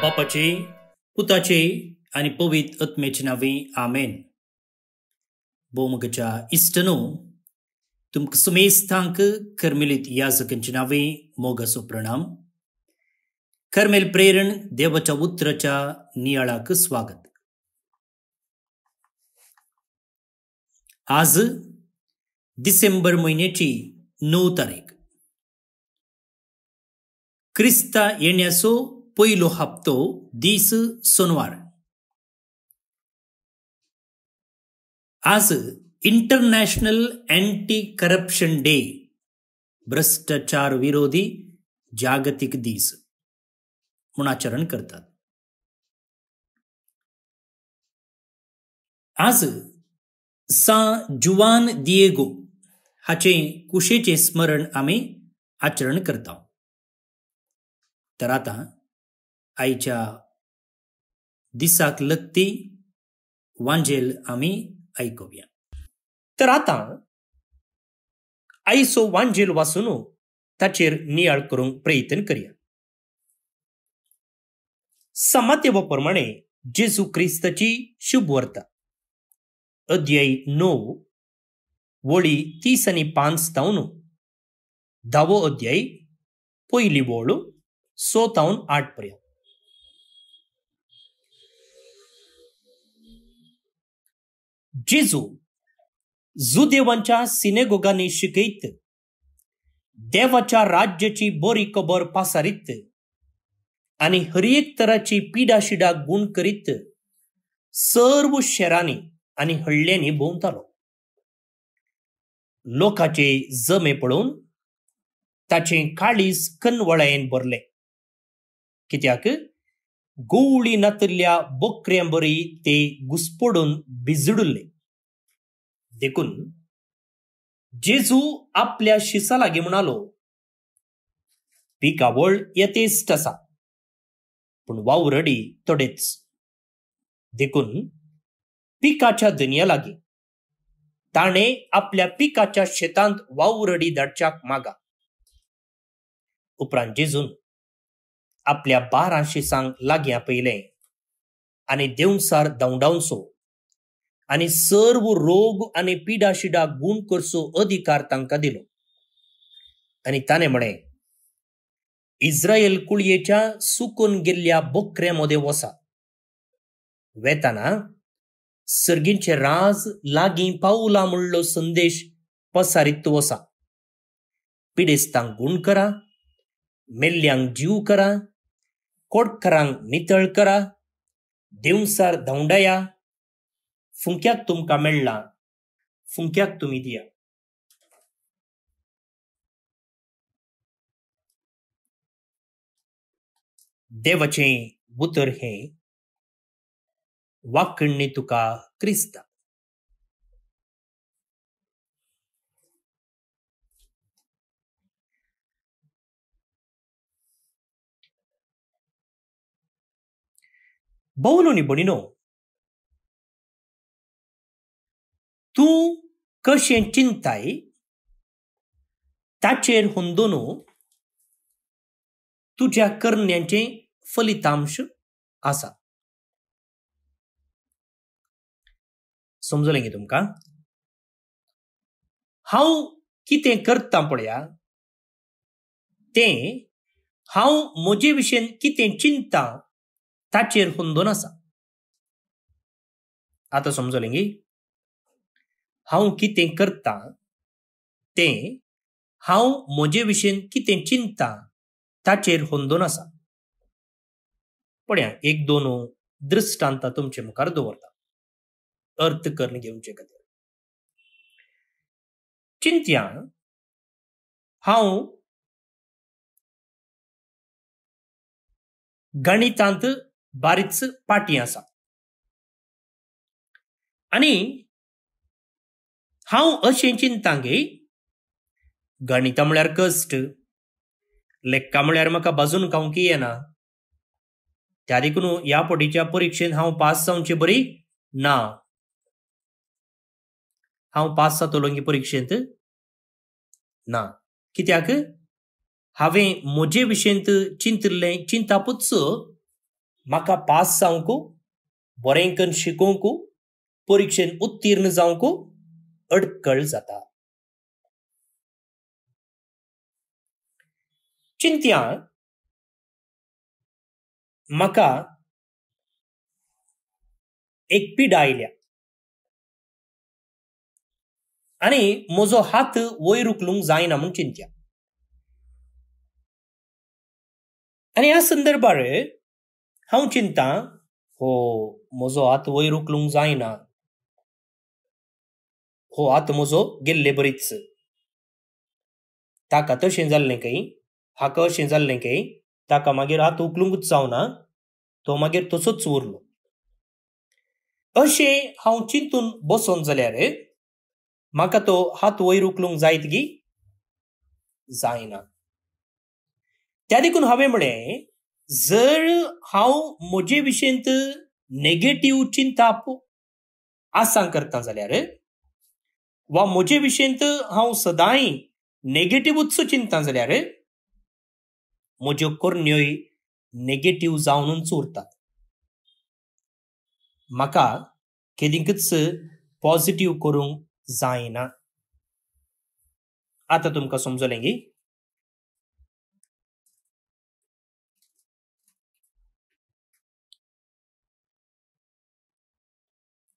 बापाचे पुताचे आणि पवित आत्म्याचे नावे आमेन बोमगच्या इष्टनो तुमकां सुमेस्थांक कर्मेलीत याजकांची नावे मोगसो प्रणाम कर्मेल प्रेरण देवाच्या उत्तराच्या नियाळाक स्वागत आज डिसेंबर महिन्याची नऊ तारीख क्रिस्ता येण्यासो पहिलो हप्तो दिस सोनवार आज इंटरनॅशनल अँटी करप्शन डे भ्रष्टाचार विरोधी जागतिक दीस म्हणून आचरण करतात आज सा जुवान दिएगो हाचे कुशेचे स्मरण आम्ही आचरण करता तर आता आईच्या दिसाक लगती वांजेल आम्ही ऐकूया तर आता आईसो वांजेल वासून ताचेर नियाळ करूंक प्रयत्न करया समातेवा प्रमाणे जेजू क्रिस्ताची शुभ वर्ता अध्याय णव वळी तीस आनी पांच तावन धावो अध्याय पहिली वळ सो तावन आठ पर्यंत जिजू जुदेवांच्या सिनेगोगाने शिकेत देवाच्या राज्याची बरी कबर पासारीत आणि हर तराची पिडा गुण करीत सर्व शहरांनी आणि हळल्यांनी भोंवतालो लोकाचे जमे पळोवन ताचे काळीज कनवळायेन भरले कित्याक गोवळी नातल्या बोकऱ्यां ते घुसपडून भिजडुल्ले देखून जेजू आपल्या शिसा लागे म्हणालो पिकावळ येतेच तसा पण वावरडी तडेच देखून पिकाच्या दुनिया लागे ताणे आपल्या पिकाच्या शेतांत वावरडी धाडच्याक मागा उपरांत जेजून आपल्या बारा शिसांक लागीं आपयलें आणि देवसार दवडावसो आणि सर्व रोग आणि पिडाशिडा गुण करचो अधिकार तांका दिलो आणि ताने म्हणे इस्रायल कुळयेच्या सुकून गेल्ल्या बोकऱ्या मध्ये वसा वेताना सर्गींचे राज लागी पावला म्हणलो संदेश पसारित वसा पिडेस्तांक गुण करा मेल्ल्यांक जीव करा कोडकरांक नितळ करा देवसार धवंडाया फुंक्यात का मेळ्ळां फुंक्यात तुम्ही दिया देवचे बुतर हें वाकणी तुका क्रिस्ता बहुनो नी कशें ताचेर ताचेर हुंदोनो तुज्या करण्याचे फलितांश आसा समजलें गे तुमकां हांव कितें करता पळया तें हांव म्हजे विशयन कितें चिंता ताचेर हुंदून आसा आतां समजलें गी हांव कितें करतां तें हांव म्हजे विशीं कितें चिंता, ताचेर होंदून आसा पळया एक दोन दृश्टांतां तुमचे मुखार दवरता अर्थ करून घेवचे खातीर चिंत्या हांव गणितांत बारीच पाटी आसा आनी हांव अशें गे गणितां म्हळ्यार कश्ट लेक्का म्हळ्यार म्हाका बाजून खावंकी येना त्या देखून ह्या पटीच्या परीक्षेन हांव पास जावचे बरी ना हांव पास जातलो की परीक्षेंत ना कित्याक हांवें म्हजे विशयंत चिंतिल्लें चिंतापूच म्हाका पास जावंक बरें करून शिकोवंक परीक्षेन उत्तीर्ण जावंक अडकळ जाता चिंत्या म्हाका एक पीड आयल्या आनी म्हजो हात वयर उखलूंक जायना म्हूण चिंत्या आनी ह्या संदर्भार हांव चिंता हो म्हजो हात वयर उखलूंक जायना हो गेल्ले बरीच ताका तशें झाले काही हाका जाल्लें काही ताका मागीर हात उखलूंकच जावना तो मागीर तसोच उरलो अशें हांव चिंतून बसोन जाल्यार म्हाका तो हात वयर उखलूंक जायत गी जायना त्या देखून हांवें म्हळें जर हांव म्हजे विशयंत नेगेटिव्ह चिंता आसां करता जाल्यार वा म्हजे विशयन हांव सदांय नेगेटिवूच चिंतता जाल्यार म्हज्यो करण्योय नेगेटिव्ह जावनूच उरतात म्हाका केदिंकच पॉझिटिव्ह करूंक जायना आता तुमकां समजलें गी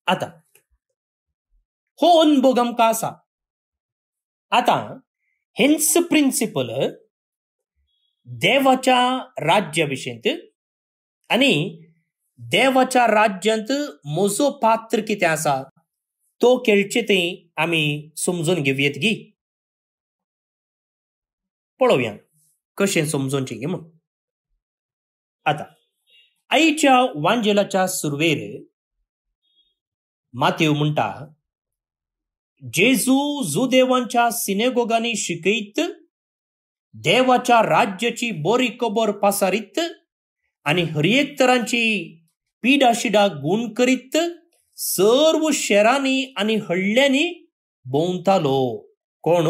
आता हो का असा आता हेन्स प्रिन्सिपल देवाच्या राज्याविषयींत आणि देवाच्या राज्यात मोजो पात्र किती असा तो खेळचे ते आम्ही समजून घेऊयात गी पळोवया कसे समजोनचें गे म्हूण आतां आईच्या वांजेलाच्या सुरवेर मातीव म्हणटा जेजू जुदेवांच्या सिनेगोगानी शिकयित देवाच्या राज्याची बोरी कबोर पासारीत आणि हरियेक तरांची पिडाशिडा गुण करीत सर्व शेरांनी आणि हळल्यानी बोंतालो। कोण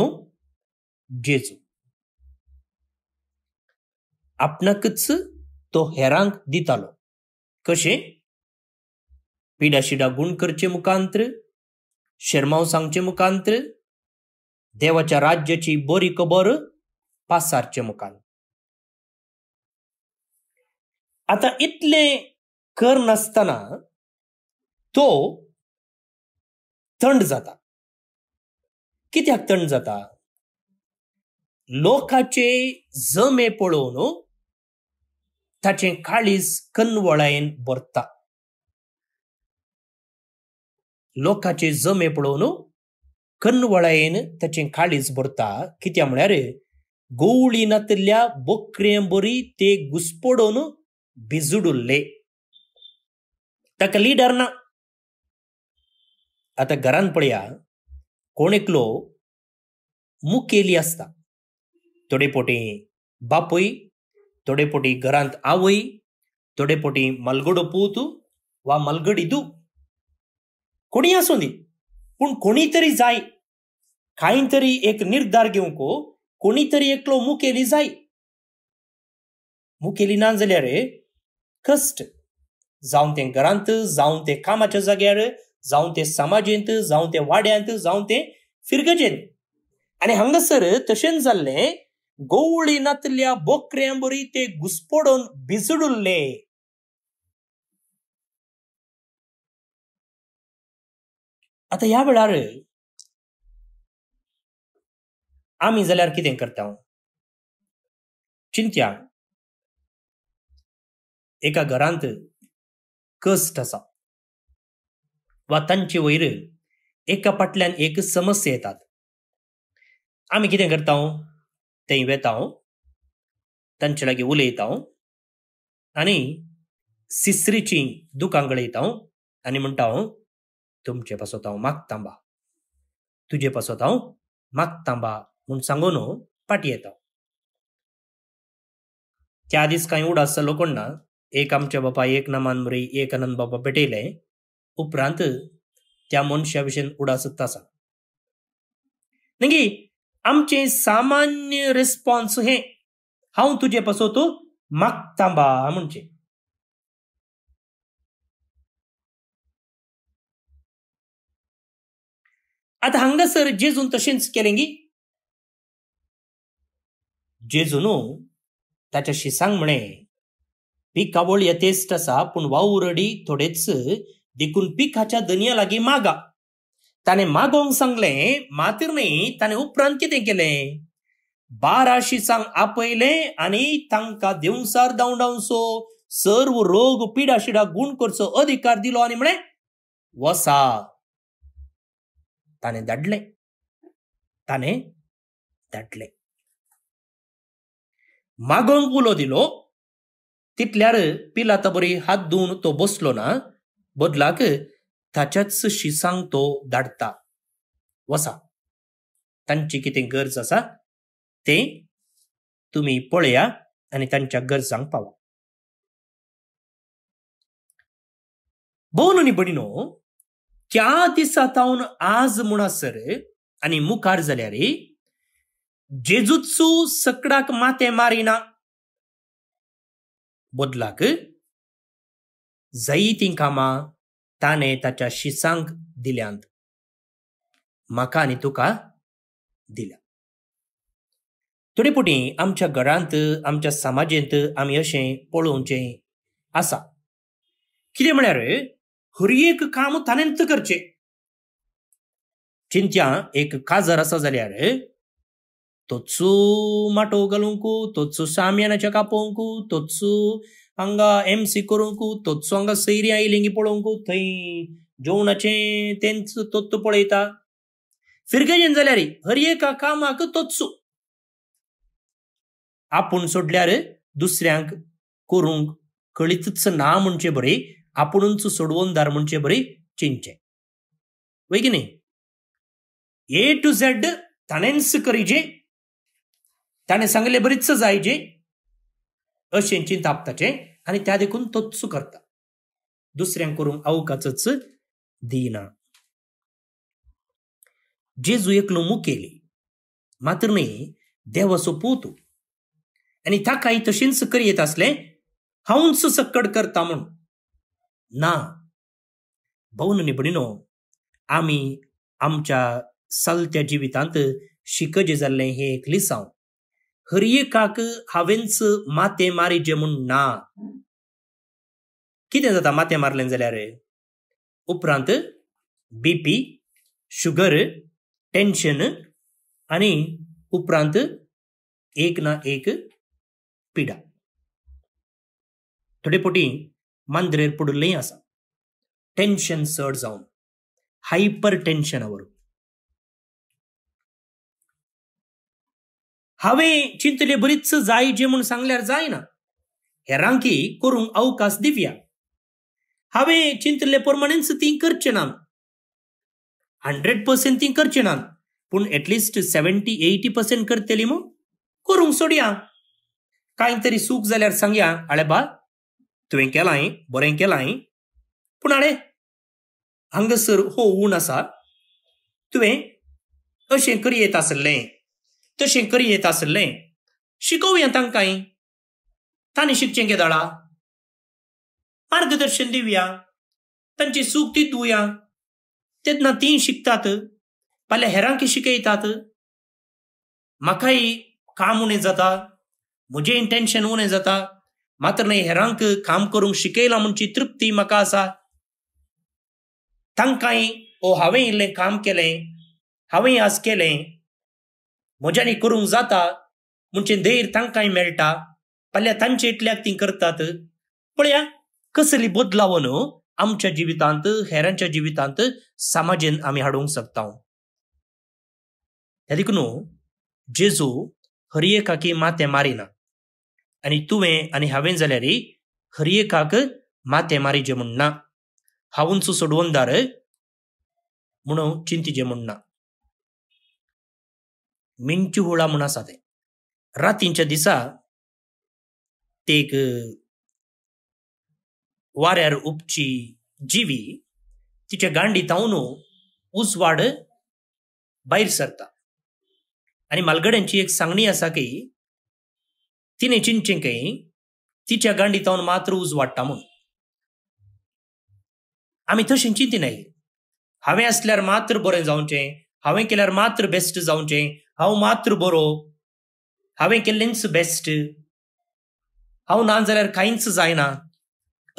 जेजू आपणाकच तो हेरांक दितालो कशें पिडाशिडा गुण करचे मुखांत्र शिरमाव सांगचे मुखांत देवाच्या राज्याची बरी कबर पासारचे मुखांत आता इतले कर नसताना तो थंड जाता कित्याक थंड जाता लोकाचे जमे पळोवन ताचे काळीज कन्वळायेन भरता लोकांचे जमे पळोवन कन्नवळायेन ताचे काळीज भरता कित्या म्हळ्यार गवळी नातल्या बोकरें बरी ते घुस्पडोवन भिजूड उरले ताका लिडर ना आतां घरान पळया कोण एकलो मुखेली आसता थोडे पोटी बापूय थोडे पोटी घरांत आवय थोडे पोटी मलगडो पूत वा मलगडी दू कोणी असू दे पण कोणीतरी जाय काहीतरी एक निर्धार को कोणीतरी एकलो मुखेली जाय मुखेली ना जाल्यार कष्ट जावं ते घरांत जाऊन ते कामाच्या जाग्यार जावं ते समाजेंत जावं ते वाड्यांत जावं ते फिरगजेंत आणि हांगासर तशेंच जाल्लें गवळी नातल्या बोकऱ्यां ते घुसपडून भिजडुल्ले आता ह्या वेळार आमी जाल्यार कितें करता चिंत्या एका घरांत कश्ट आसा वा तांचे वयर एका फाटल्यान एक समस्या येतात आमी कितें करता थंय वेता तांचे लागीं उलयता आनी सिसरीची दुकां गळयता आनी म्हणटा तुमचे माग मागतांबा तुझे माग तांबा म्हणून सांगून हो, पाठी येतो त्या दिस काही उडास जालो कोण ना एक आमच्या बापा एक नमान मुरी एक आनंद बापा पेटयले उपरांत त्या मनशा उडास उडासत आसा नंगी आमचे सामान्य रिस्पॉन्स हे हांव तुजे पसोतो माग तांबा म्हणजे आता हंगसर जेजून तसेच तशेंच गी जेजून ताच्या शिसांग म्हणे पीक कावळ यथेस्ट आसा पूण वाऊरडी थोडेच देखून पीक हाच्या मागा ताणें मागोवंक सांगले मात्र नाही ताणें उपरांत कितें केलें बारा शिसांग आपयलें आनी तांकां देंवसार दावडावचो सर्व रोग पिडा शिडा गुण करचो अधिकार दिलो आनी म्हणे वसा ताने दडले ताने दडले मागोंग दिलो तितल्यार पिला तबरी हात धुवून तो बसलो ना बदलाक ताच्याच शिसांग तो दाडता वसा तांची कितें गरज आसा ते तुम्ही पळया आणि त्यांच्या गरजांक पावा भोव न्ही बडिनो त्या दिसातावन आज मुणासर आणि मुखार जाल्यार जेजुत्सू सकडाक माते मारिना बदलाक जायतीं कामां ताने ताच्या शिसांक दिल्यांत म्हाका आणि तुका दिल्या थोडे पुटी आमच्या घरांत आमच्या समाजेंत आम्ही अशें पळोवचें आसा कितें म्हळ्यार हर एक काम थाने करचे चिंत्या एक काजर असा जाल्यार तोत्सू माटो घालूंकू तोत्सू सामयानाच्या कापोवंकू तोत्सू हांगा एम सी करूंकू तोत्सू हांगा सैरी आयलिंगी पळोवंकू थंय जेवणाचें तेंच तोत्त पळयता फिरगेजेन जाल्यार हर एका कामाक तोत्सू आपूण सोडल्यार दुसऱ्यांक करूंक कळीतच ना म्हणचे बरे आपणच सोडवून दारमणचे बरी चिंचे होय ए टू झेड ताणेच करीजे ताने सांगले बरीच जायचे चिंता तापताचे आणि त्या देखून तोच करता दुसऱ्यांक करून अवकाचच दिना एक नोमू केली मात्र न्ही देव असो पोतू आणि ताकाय करी येत असले हांवच सक्कड करता म्हणून ना भाऊ निपणीनो आमी आमच्या चलत्या जिवितांत शिकजे जाल्लें हे एक लिसांव काक हांवेंच मातें जे म्हूण ना कितें जाता माते मारले जाल्यार उपरांत बीपी शुगर टेन्शन आनी उपरांत एक ना एक पिडा थोडे पोटी मंद्रेर पडुल्लें आसा टेन्शन चड जावन हायपर टेन्शनवर हांवें चिंतले बरीच जाय जे म्हूण सांगल्यार जायना हेरांकी करूंक अवकाश दिव्या हांवें चिंतले प्रमाणेच तीं करचे ना हंड्रेड पर्सेंट तीं करचे ना पण एटलिस्ट सेवेंटी एटी पर्सेंट करतली मग करूंक सोडया काहीतरी तरी सूख जाल्यार सांगया आळे बा तुवें केलां हांयें बरें केलां हांयें पूण हाणें हांगासर हो ऊण आसा तुवें अशें करी येत आसलें तशें करी येत आसलें शिकोवया तांकांय ताणें शिकचें केदळा मार्गदर्शन दिवया तांची सूख ती दुया तेन्ना ती शिकतात फाल्यां हेरांक शिकयतात म्हाकाय काम उणें जाता म्हजें इंटेन्शन उणें जाता मात्र हेरांक काम करूंक शिकयला म्हणची तृप्ती म्हाका आसा तांकांय ओ हांवें इल्लें काम केलें हांवें आज केलें म्हज्यानी करूंक जाता म्हणचें धैर्य तांकांय मेळटा फाल्यां तांचे इतल्याक ती करतात पळया कसली बदलावन आमच्या जिवितांत हेरांच्या जिवितांत समाजेन आमी हाडूंक शकता हे देखून जेजू काकी माते मारिना आनी तुवें आनी हांवें जाल्यार हरएकाक माते म्हूण ना हांवूंच दार म्हणून चिंतीचें म्हूण ना मिंचू हुळा म्हूण आसा तें रातींच्या दिसा ते एक वाऱ्यार उपची जिवी तिच्या गांडी तावन उजवाड भायर सरता आणि मालगड्यांची एक सांगणी आसा की तिने काही तिच्या तावन मात्र उज वाडटा म्हूण आमी तशें नाही हांवें आसल्यार मात्र बरें जावचें हांवें केल्यार मात्र बेस्ट जावचें हांव मात्र बरो हांवें केल्लेंच बेस्ट हांव ना जाल्यार कांयच जायना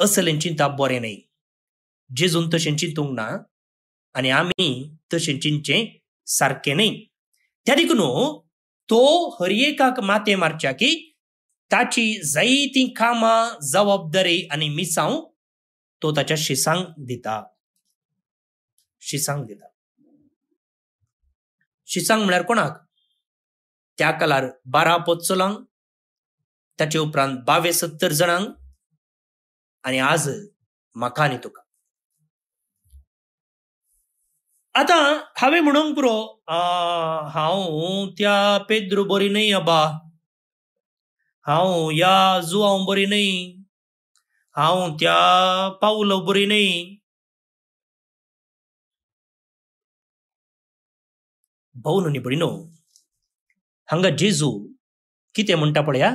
असले चिंता बरें न्हय जेजून तशें चिंतूंक ना आनी आमी तशें चिंचे सारकें न्हय त्या देखून हो, तो हर माते मारच्या की ताची ती कामां जबाबदारी आणि मिसांव तो त्याच्या शिसांग दिता शिसांग दिता शिसांग म्हळ्यार कोणाक त्या कलार बारा पोचोलांक ताचे उपरांत बावे सत्तर जणांक आणि आज म्हाका तुका आता हांवें म्हणूंक पुरो हांव त्या पेद्रू बोरी न्हय अबा हांव या जुआ बरी नाही हांव त्या पाऊल बरी नाही भाऊ न्ही भयणो हांगा जेजू कितें म्हणटा पळया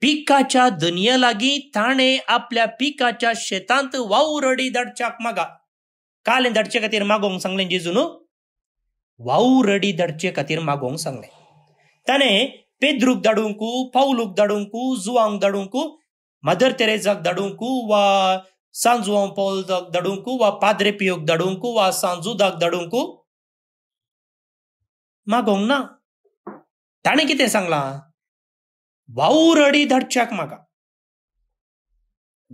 पिकाच्या दनिया लागीं ताणें आपल्या पिकाच्या शेतांत वावरडी धाडच्याक मागा कालें दडचे खातीर मागोवंक सांगले जेजू न्हू वावरडी दडचे खातीर मागोवंक सांगले ताणें पेद्रुक दडुंकु पौलुक दडुंकु जुवांग दडुंकु मदर तेरेजाक दडुंकु वा सांजुवांग पौल दक दडुंकु वा पादरे पियोक दडुंकु वा सांजू दक दडुंकु मागोंग ना ताने किते संगला वाउ रडी धर्चक मागा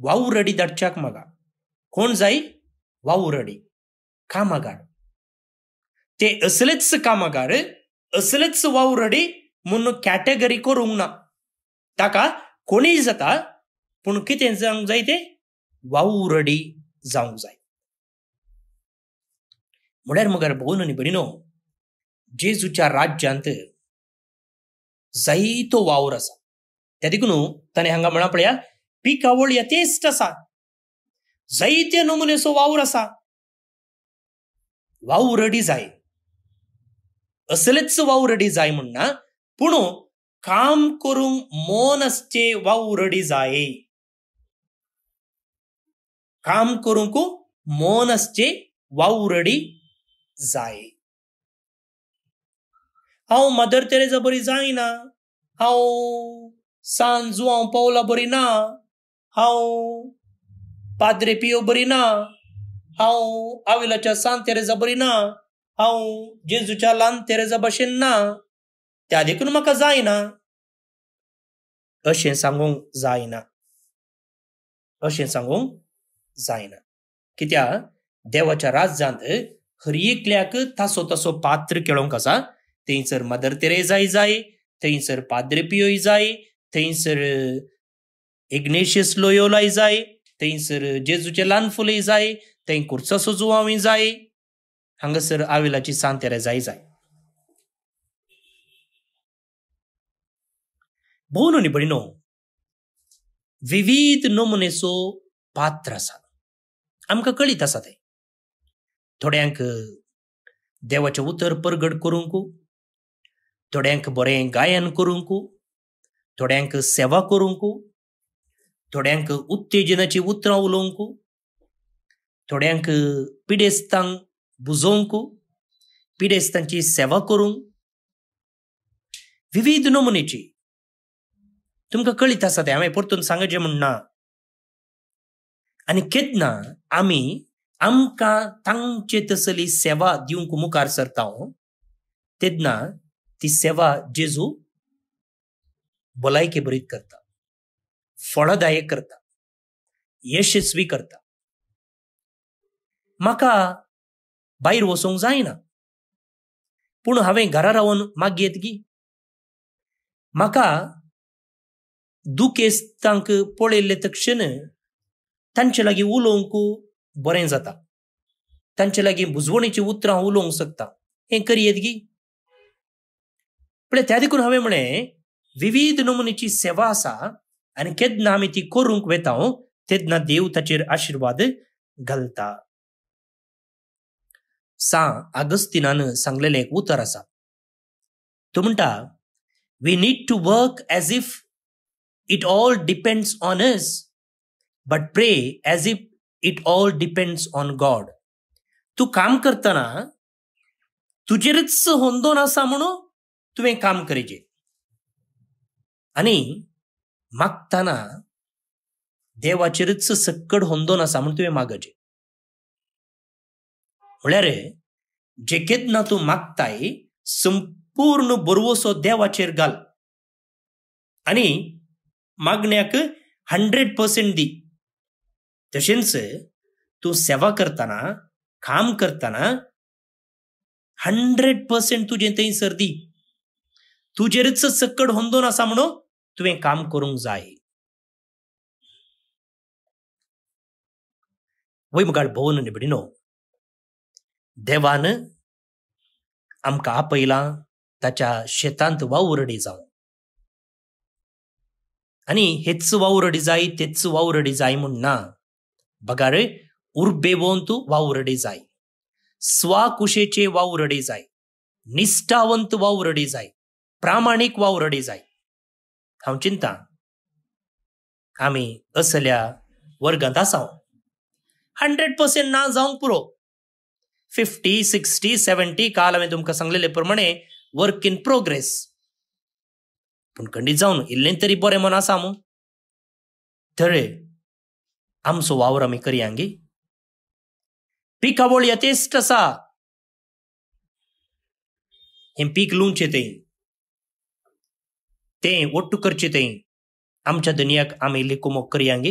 वाउ रडी धर्चक मागा कौन जाई वाउ रडी कामागार ते असलित्स कामागारे असलित्स वाउ कॅटेगरी करूंक ना ताका कोणीय जाता पूण कितें जावंक जाय ते वावुरडी जावंक जाय म्हळ्यार मगर भोवन आनी भरिनो जेजूच्या राज्यांत जायतो वावर आसा त्या देखून ताणें हांगा म्हणा पळया पिकावळ यथेश्ट आसा जायते नमुनेचो वावर आसा वावुरडी जाय असलेच वावुरडी जाय म्हणना पुण काम करू मोनसचे वावरडी जाये काम को मोनसचे वावरडी जाये हांव मदर तेरेजा बरी जायना हांव सांजू जुआंव पावला बरी ना हांव पाद्रे पियो बरी ना हांव आविलाच्या सान तेरेजा बरी ना हांव जेजूच्या ल्हान तेरेजा ना त्या देखून म्हाका जायना अशें सांगूंक जायना अशें सांगूंक जायना कित्या देवाच्या राज्यांत हर एकल्याक तासो तसो पात्र केळोंक आसा थंयसर मदर तेरेजाय जाय थंयसर पाद्रेपियोय जाय थंयसर इग्नेशियस लोयोलाय जाय थंयसर जेजूचे ल्हान फुले जाय थंय कुर्चा सोजुवांवूय जाय हांगासर आवेलाची सांतेरे जाय जाय ભાવનો બહેનો विविध नमुनेचो पात्र आसा आमकां कळीत आसा तें थोड्यांक देवाचें उतर परगड करूंक थोड्यांक बरें गायन करूंक थोड्यांक सेवा करूंक थोड्यांक उत्तेजनाची उतरां उलोवंक थोड्यांक पिडेस्तांक बुजोवंक पिडेस्तांची सेवा करूंक विविध नमुनेची तुमकां कळीत आसा तें हांवें परतून सांगचें म्हण ना आनी आम्ही आमी आमकां तांचे तसली सेवा दिवंक मुखार सरता तेदना ती सेवा जेजू भलायके बरीत करता फळदायक करता यशस्वी करता म्हाका भायर वचूंक जायना पूण हांवें घरा रावन मागयेत गी म्हाका दुखेस तांकां पळयल्ले तक्षण तांचे लागीं उलोवंक बरें जाता तांचे लागीं बुजवणेचीं उतरां उलोवंक शकता हें करयेत गी पण त्या देखून हांवें म्हळें विविध नमुनेची सेवा आसा आनी केदना आमी ती करूंक वेता तेदना देव ताचेर आशिर्वाद घालता सा आगस्तिनान सांगलेलें एक उतर आसा तो म्हणटा we need to work as if it all depends on us, but pray as if it all depends on God. तू काम करताना तुझेरच होंदो ना सामनो तुवें काम करेचे आनी मागताना देवाचेरच सक्कड होंदो नासा म्हूण तुवें मागचे म्हळ्यार जेकेत ना तूं मागताय संपूर्ण बरवोसो देवाचेर घाल आनी मागण्याक हंड्रेड पर्सेंट दी तशेंच तू सेवा करताना, काम करताना हंड्रेड पर्सेंट तुजें सर्दी. दी तुजेरच सक्कड होंदोन आसा म्हणून तुवें काम करूंक जाय वैमगाळ भोवन निबडिनो देवान आमकां आपयलां ताच्या शेतांत वावुरडी जावं हेच 아니 hetsu 와우르디자이 tetsu 와우르디자이 문나 बघारे उर्बेवोंतु वावरडे जाई स्वाकुशेचे वावरडे जाई निष्ठावंत वावरडे जाई प्रामाणिक वावरडे जाई हांव चिंता आम्ही असल्या वर्गांत आसाव हंड्रेड पर्सेंट ना जाऊ पुरो फिफ्टी सिक्स्टी सेवन्टी काल हांवें तुमकां सांगलेले प्रमाणे वर्क इन प्रोग्रेस खंडीत इल्लें तरी बरें मन आसा मू थळे आमचो वावर आमी करयांगी पिकावळ यथेश्ट आसा हे पीक लुवचें ते तें ओट्टू करचें तें आमच्या दुनियाक आमी करया गे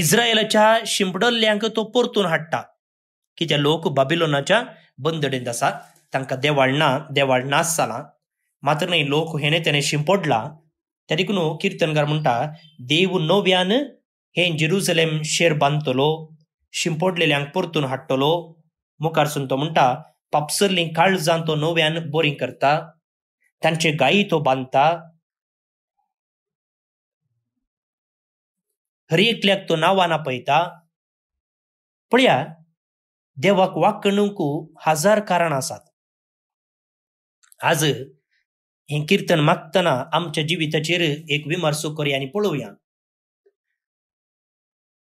इस्रायलाच्या शिंपडल्ल्यांक तो परतून हाडटा कित्या लोक बाबिलोनाच्या बंदडेंत आसा तांकां देवाळना देवाळ नास जाला मात्र न्हय लोक हेणे तेणे शिंपडला त्या देखून हो किर्तनकार म्हणटा देव नव्यान हे जेरुजलेम शेर बांदतलो शिंपडलेल्यांक परतून हाडटलो मुखारसून तो म्हणटा पापसरली जावन तो नव्यान बोरी करता तांचे गायी तो बांदता ना पळता पळया देवाक वाक्कणुकू हजार कारण आसात आज हे कीर्तन मागताना आमच्या जिविताचेर एक विमर्श करी आणि पळोवया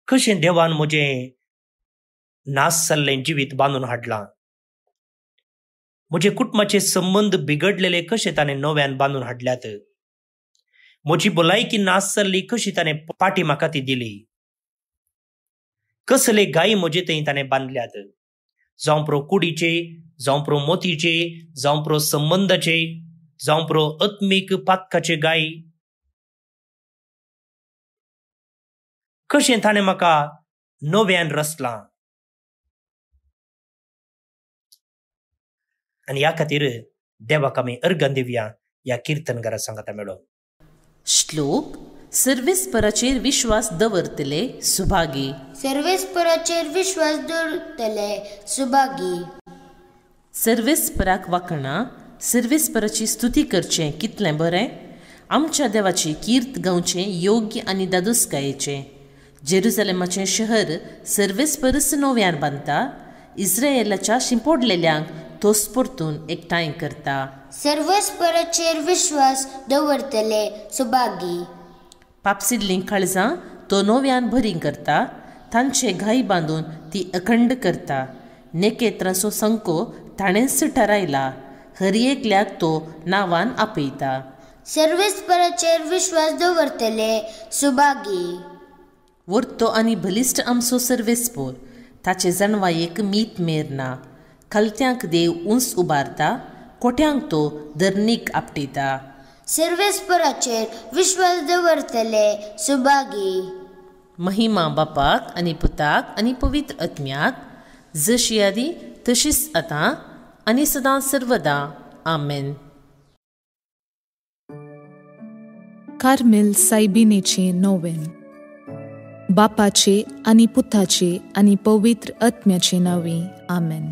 कशें देवान म्हजें नास जाल्लें जिवीत बांदून हाडलां म्हजे कुटुंबाचे संबंद बिघडलेले कशे ताणें नव्यान बांदून हाडल्यात म्हजी भलायकी नास जाल्ली कशी ताणें पाटी म्हाका ती दिली कसले गायी म्हजे थंय ताणें बांदल्यात जावं प्रो कुडीचे जावं प्रो मोतीचे जावं प्रो संबंधाचे जावं प्रो अत्मीक पातकाचे गाय कशें ताणें म्हाका नव्यान रचलां आनी ह्या खातीर देवाक आमी अर्गन दिवया ह्या कीर्तनकारा सांगता मेळो श्लोक सर्वेस पराचेर विश्वास दवरतले सुभागी सर्वेस पराचेर विश्वास दवरतले सुभागी सर्वेस पराक वाकणा सर्वेस पराची स्तुती करचे कितले बरें आमच्या देवाची कीर्त गावचें योग्य आनी दादोसकायेचें जेरुजलेमाचें शहर सर्वेस परस नव्यान बांदता इस्रायलाच्या शिंपोडलेल्यांक तोस परतून एकठांय करता सर्वस्पराचेर विश्वास दवरतले सुभागी पापसिल्लीं काळजां तो नव्यान भरी करता तांचे घाई बांदून ती अखंड करता नेकेत्रांचो संको ताणेंच ठरायला हर एकल्याक तो नांवान आपयता सर्वेस्पराचेर विश्वास दवरतले सुभागी वर्तो आनी बलिश्ट आमचो सर्वेस्पोर ताचे जणवायेक मीत मेर ಕಲ್ತ್ಯಾಂಕ್ देव ಉನ್ಸ್ उबारता कोठ्यांक तो ದರ್ನಿಕ್ ಅಪ್ಟಿದ सर्वेस्पराचेर विश्व दवरतले सुभागी महिमा बापाक आनी पुताक आनी पवित्र आत्म्याक जशी आदी तशीच आतां आनी सदां सर्वदा आमेन कार्मेल सायबिनेचे नोवेन बापाचे आनी पुताचे आनी पवित्र आत्म्याचे नवी आमेन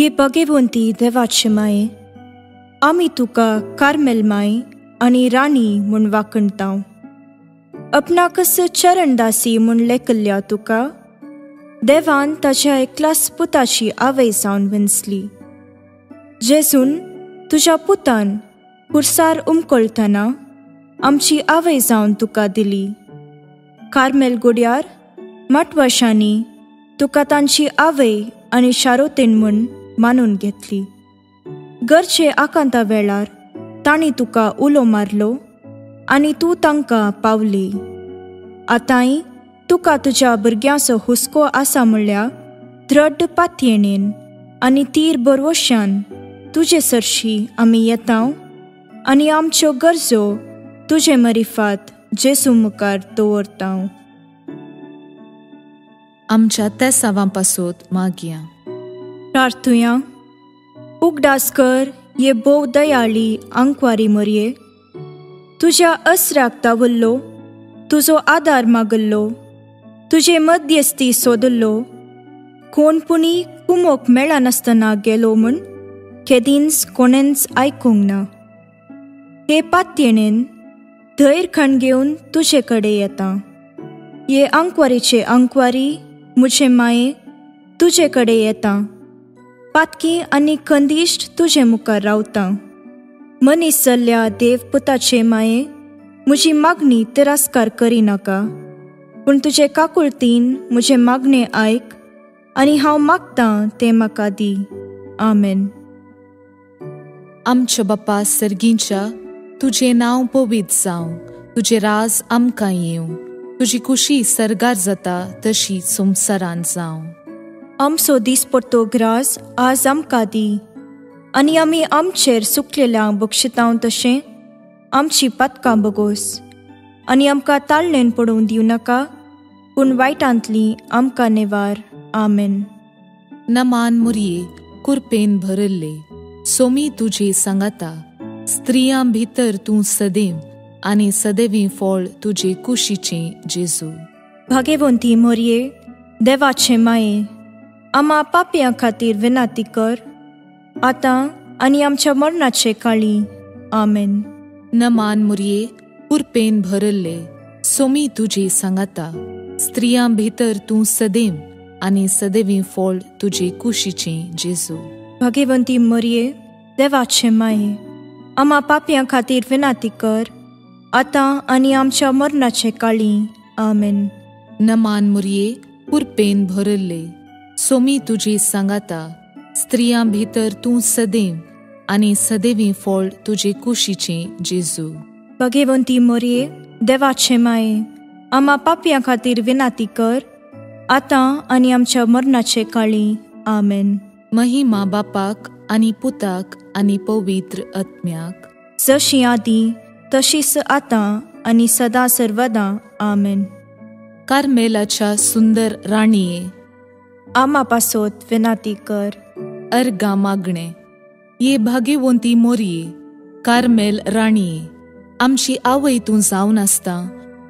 ये बगेवंती देवाचे माये आमी तुका कार्मेल आणि आनी राणी म्हूण वाकणताव कस चरणदासी म्हूण लेकल्ल्या तुका देवान ताच्या एकलास पुताची आवय जावन विंचली जेसून तुझ्या पुतान पुरसार उमकळतना आमची आवय जावन तुका दिली कार्मेल गुड्यार माटवाशांनी तुका तांची आवय आणि शारोतेन म्हूण मानून घेतली गरजे आकांता वेळार तांणी तुका उलो मारलो आनी तूं तांकां पावली आतांय तुका तुज्या भुरग्यांचो हुस्को आसा म्हणल्यार द्रड पातयेणेन आनी तीर बरवश्यान तुजे सरशी आमी येता आनी आमच्यो गरजो तुजे मरिफात जेसू मुखार दवरतांव आमच्या तेसावां पासून मागया प्रार्थुया उगडास कर ये बोव दयाळी अंकवारी मरये तुझ्या अस्राक वल्लो तुजो आधार मागल्लो तुझे मध्यस्थी सोदल्लो कोण पुणी कुमोक मेळनासतना गेलो म्हूण केदीन्स कोणेंच आयकूंक ना हे पातयेणेन धैर खण घेवन तुजे कडे येता ये अंकवारीचे अंकवारी मुझे माये तुजे कडे येता पातकी आनी कंदिश्ट तुजे मुखार रावतां मनीस जाल्ल्या देवपुताचे माये म्हजी मागणी तिरस्कार करिनाका पूण तुजे काकुळतीन म्हजें मागणें आयक आनी हांव मागतां तें म्हाका दी आमेन आमच्या बापा सर्गींच्या तुजें नांव पवीत जावं तुझे राज आमकां येवं तुजी खुशी सरगार जाता तशी संवसारान जावं आम सोदीस परतो ग्रास आज आमकां दी आनी आमी आमचेर सुकलेल्या बक्षितांव तशें आमची पातकां बगोस आनी आमकां ताळणेन पडोवन दिवं नाका पूण वायटांतली आमकां नेवार आमेन नमान मुरये कुरपेन भरल्ले सोमी तुजे सांगाता स्त्रियां भितर तूं सदैव आनी सदैवी फळ तुजे कुशीचें जेजू भागेवंती मोरये देवाचे माये आमा पापयां खातीर विनाती कर आतां आनी आमच्या मरणाचे काळी आमेन मान मुरये उर्पेन भरल्ले सोमी तुजी सांगाता स्त्रियां भितर तूं सदेम आनी सदेवी फोळ तुजे कुशीचे जेजू भगवंती मरये देवाचे माये आमा पाप्यां खातीर विनाती कर आतां आनी आमच्या मरणाचे काळी आमेन मान मुरये उर्पेन भरल्ले सोमी मी तुजी सांगाता स्त्रियां भितर तू सदैव आणि सदैवी फळ तुझे कुशीचे जेजू भगेवंती मोरये देवाचे माये आमा पापयां खातीर विनाती कर आता आणि आमच्या मरणाचे काळी आमेन महिमा बापाक आणि पुताक आणि पवित्र आत्म्याक जशी आदी तशीच आतां आनी सदां सर्वदां आमेन कार्मेलाच्या सुंदर राणये आमापासोत विनाती कर अर्गा मागणे ये भाग्यवंती मोरी कार्मेल राणी आमची आवय तू जाऊन असता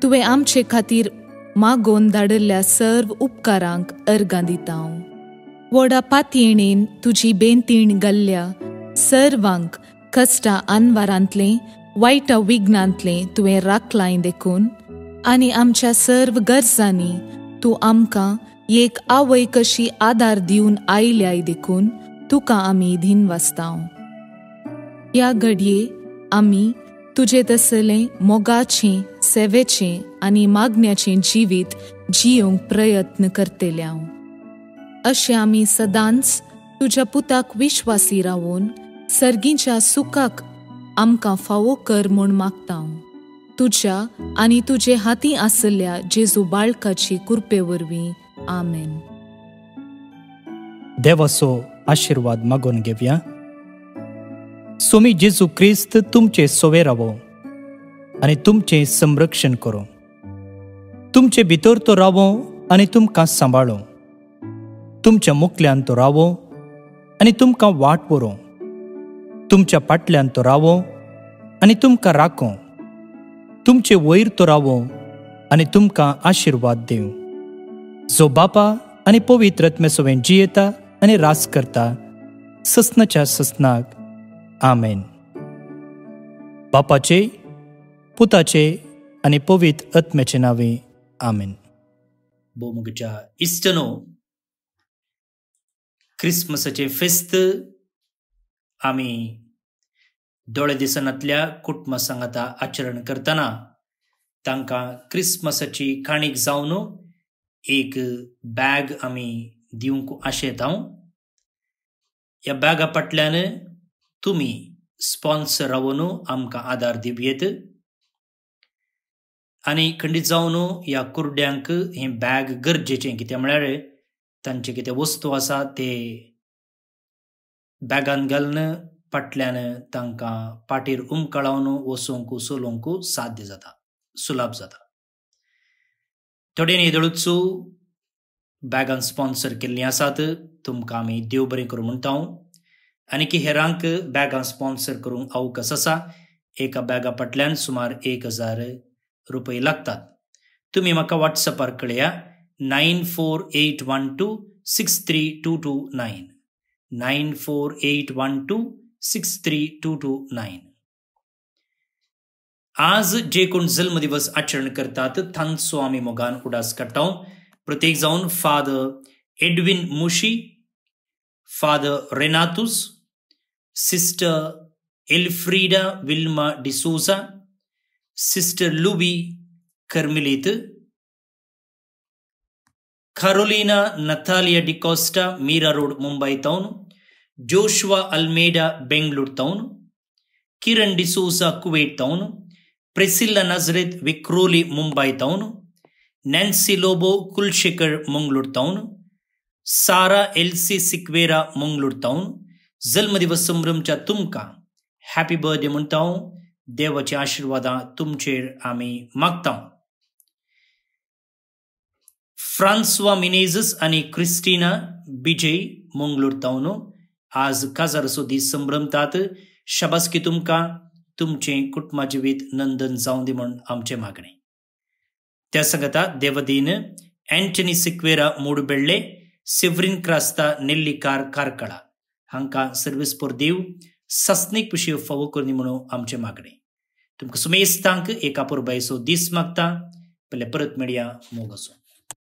तुवें आमचे खातीर मागोवन धाडिल्ल्या सर्व उपकारांक अर्गां दिता वडा पातयेणीन पातयेणेन तुजी बेंतीण गल्ल्या सर्वांक कश्टा अनवारांतलें वायटा विघ्नांतले तुवें राखलां देखून आनी आमच्या सर्व गरजांनी तूं आमकां एक आवय कशी आधार दिवन आयल्याय देखून तुका आमी धीन वाचतांव ह्या घडये आमी तुझे तसले मोगाचे सेवेचे आनी मागण्याचे जिवीत जियोवंक प्रयत्न हांव अशें आमी सदांच तुज्या पुताक विश्वासी रावून सर्गीच्या सुखाक आमकां फावो कर म्हूण मागतांव तुज्या आनी तुजे हाती आसल्या जेजू बाळकाची कुरपे वरवीं आमेन देव असो आशीर्वाद मागून घेवया सोमी जेजू क्रिस्त तुमचे सोवे रावो आणि तुमचे संरक्षण करो तुमचे भितर तो रावो आणि तुमकां सांभाळो तुमच्या मुखल्यान तो रावो आनी तुमकां वाट पुरो तुमच्या पाटल्यान तो रावो आनी तुमकां राखो तुमचे वयर तो रावो आणि तुमकां आशिर्वाद देव जो बापा आणि पवित्र रत्मे सोवेन जियेता आनी रास करता सस्नाच्या सस्नाक आमेन बापाचे पुताचे आणि पवित्र आत्म्याचे नावे आमेन बोमगच्या इष्टनो क्रिसमसचे फेस्त आम्ही दोळे दिसनांतल्या कुटुंबा आचरण करतना तांकां क्रिसमसाची काणीक जावन एक बॅग आम्ही आमी दिवंक हा या बॅगा फाटल्यान तुमी स्पॉन्सर रावन आमकां आधार दिवयेत आणि खंडित जाऊन या कुर्ड्यांक हे बॅग गरजेचे कित्या म्हळ्यार तांचे किती वस्तू असा ते बॅगान घालन पटल्यान तांकां पाटीर उमकळावन वचूंक चलोवंक साध्य जाता सुलभ जाता थोड्यांनी येदळुचू बॅगान स्पॉन्सर केल्लीं आसात तुमकां आमी देव बरें करूं म्हणटा हांव आनीक हेरांक बॅगां स्पॉन्सर करूंक अवकाश आसा एका बॅगा फाटल्यान सुमार एक हजार रुपये लागतात तुमी म्हाका वॉट्सॅपार कळया nine four eight one two six three two two nine nine four eight one two six three two two nine आज जे कोण जल्म दिवस आचरण करतात तांचो स्वामी मोगान उडास काडटाव प्रत्येक जावन फादर एडविन मुशी father Renatus sister Elfrida Wilma D'Souza sister लुबी कर्मिलित Carolina Nathalia D'Costa Mira Road Mumbai town Joshua Almeida Bengaluru town Kiran D'Souza Kuwait town Priscilla Nazareth Vikhroli Mumbai town Nancy Lobo Kulshekar Mangaluru town Sarah L C Sequeira Mangalore town जल्मदिवस संभ्रमच्या तुमकां हॅपी बर्थडे म्हणटा हांव देवाचे आशिर्वादां तुमचेर आमी मागता आणि आनी क्रिस्टिना बिजय मंगलोर ताऊन आज काजार सोदी संभ्रमतात शाबासकी तुमकां तुमचें कुटुंबा नंदन जाऊ दे म्हूण आमचें मागणें त्या संगता देवदीन अँटनी सिक्वेरा मूडबेळ्ळे सिवरीन क्रास्ता नेल्लीकार कारकळा हांकां सर्वीस पोर दिव सस्नीक पिशव फावो म्हणून आमचे मागणे तुमकां सुमेस्तांक एका पुरबायचो दीस मागता पहिले परत मेळया मोग असो